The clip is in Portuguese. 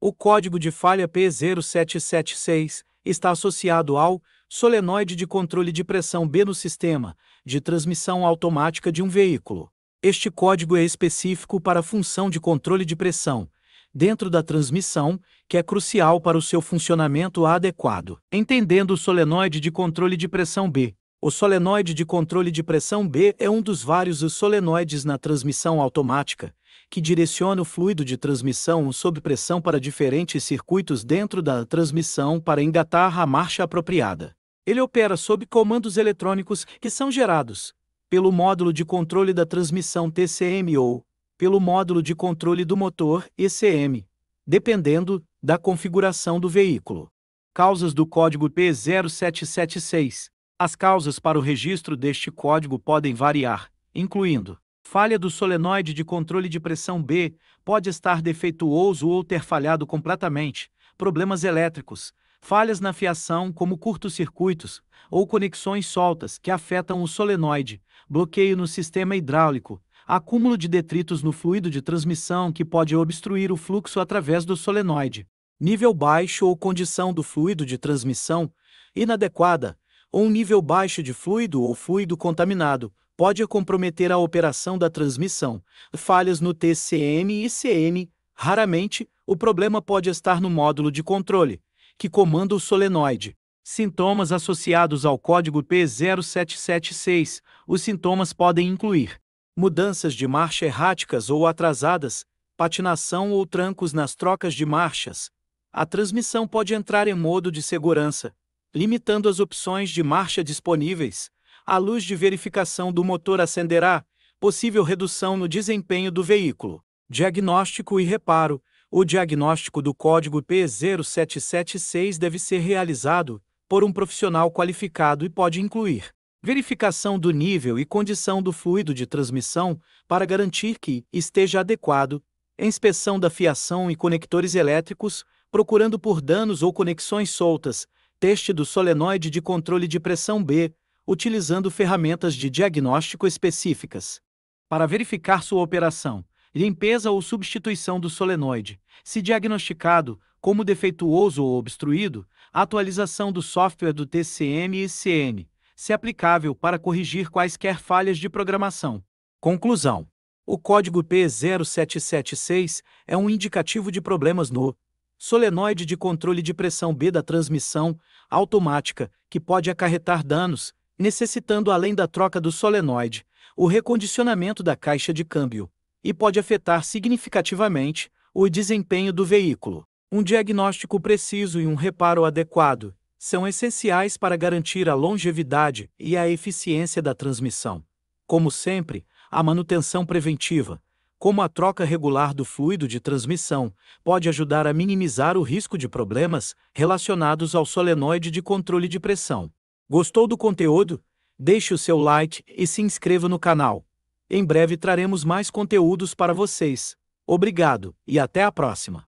O código de falha P0776 está associado ao solenoide de controle de pressão B no sistema de transmissão automática de um veículo. Este código é específico para a função de controle de pressão dentro da transmissão, que é crucial para o seu funcionamento adequado. Entendendo o solenoide de controle de pressão B, o solenoide de controle de pressão B é um dos vários solenoides na transmissão automática, que direciona o fluido de transmissão sob pressão para diferentes circuitos dentro da transmissão para engatar a marcha apropriada. Ele opera sob comandos eletrônicos que são gerados pelo módulo de controle da transmissão TCM ou pelo módulo de controle do motor ECM, dependendo da configuração do veículo. Causas do código P0776 as causas para o registro deste código podem variar, incluindo falha do solenoide de controle de pressão B, pode estar defeituoso ou ter falhado completamente, problemas elétricos, falhas na fiação como curtos-circuitos ou conexões soltas que afetam o solenoide, bloqueio no sistema hidráulico, acúmulo de detritos no fluido de transmissão que pode obstruir o fluxo através do solenoide, nível baixo ou condição do fluido de transmissão inadequada, ou um nível baixo de fluido ou fluido contaminado, pode comprometer a operação da transmissão. Falhas no TCM e CM, raramente, o problema pode estar no módulo de controle, que comanda o solenoide. Sintomas associados ao código P0776. Os sintomas podem incluir mudanças de marcha erráticas ou atrasadas, patinação ou trancos nas trocas de marchas. A transmissão pode entrar em modo de segurança, limitando as opções de marcha disponíveis, a luz de verificação do motor acenderá, possível redução no desempenho do veículo. Diagnóstico e reparo. O diagnóstico do código P0776 deve ser realizado por um profissional qualificado e pode incluir verificação do nível e condição do fluido de transmissão para garantir que esteja adequado, inspeção da fiação e conectores elétricos, procurando por danos ou conexões soltas, teste do solenoide de controle de pressão B, utilizando ferramentas de diagnóstico específicas. Para verificar sua operação, limpeza ou substituição do solenoide, se diagnosticado como defeituoso ou obstruído, atualização do software do TCM e CM, se aplicável para corrigir quaisquer falhas de programação. Conclusão: O código P0776 é um indicativo de problemas no solenoide de controle de pressão B da transmissão automática, que pode acarretar danos, necessitando além da troca do solenoide, o recondicionamento da caixa de câmbio, e pode afetar significativamente o desempenho do veículo. Um diagnóstico preciso e um reparo adequado são essenciais para garantir a longevidade e a eficiência da transmissão. Como sempre, a manutenção preventiva, como a troca regular do fluido de transmissão, pode ajudar a minimizar o risco de problemas relacionados ao solenoide de controle de pressão. Gostou do conteúdo? Deixe o seu like e se inscreva no canal. Em breve traremos mais conteúdos para vocês. Obrigado e até a próxima!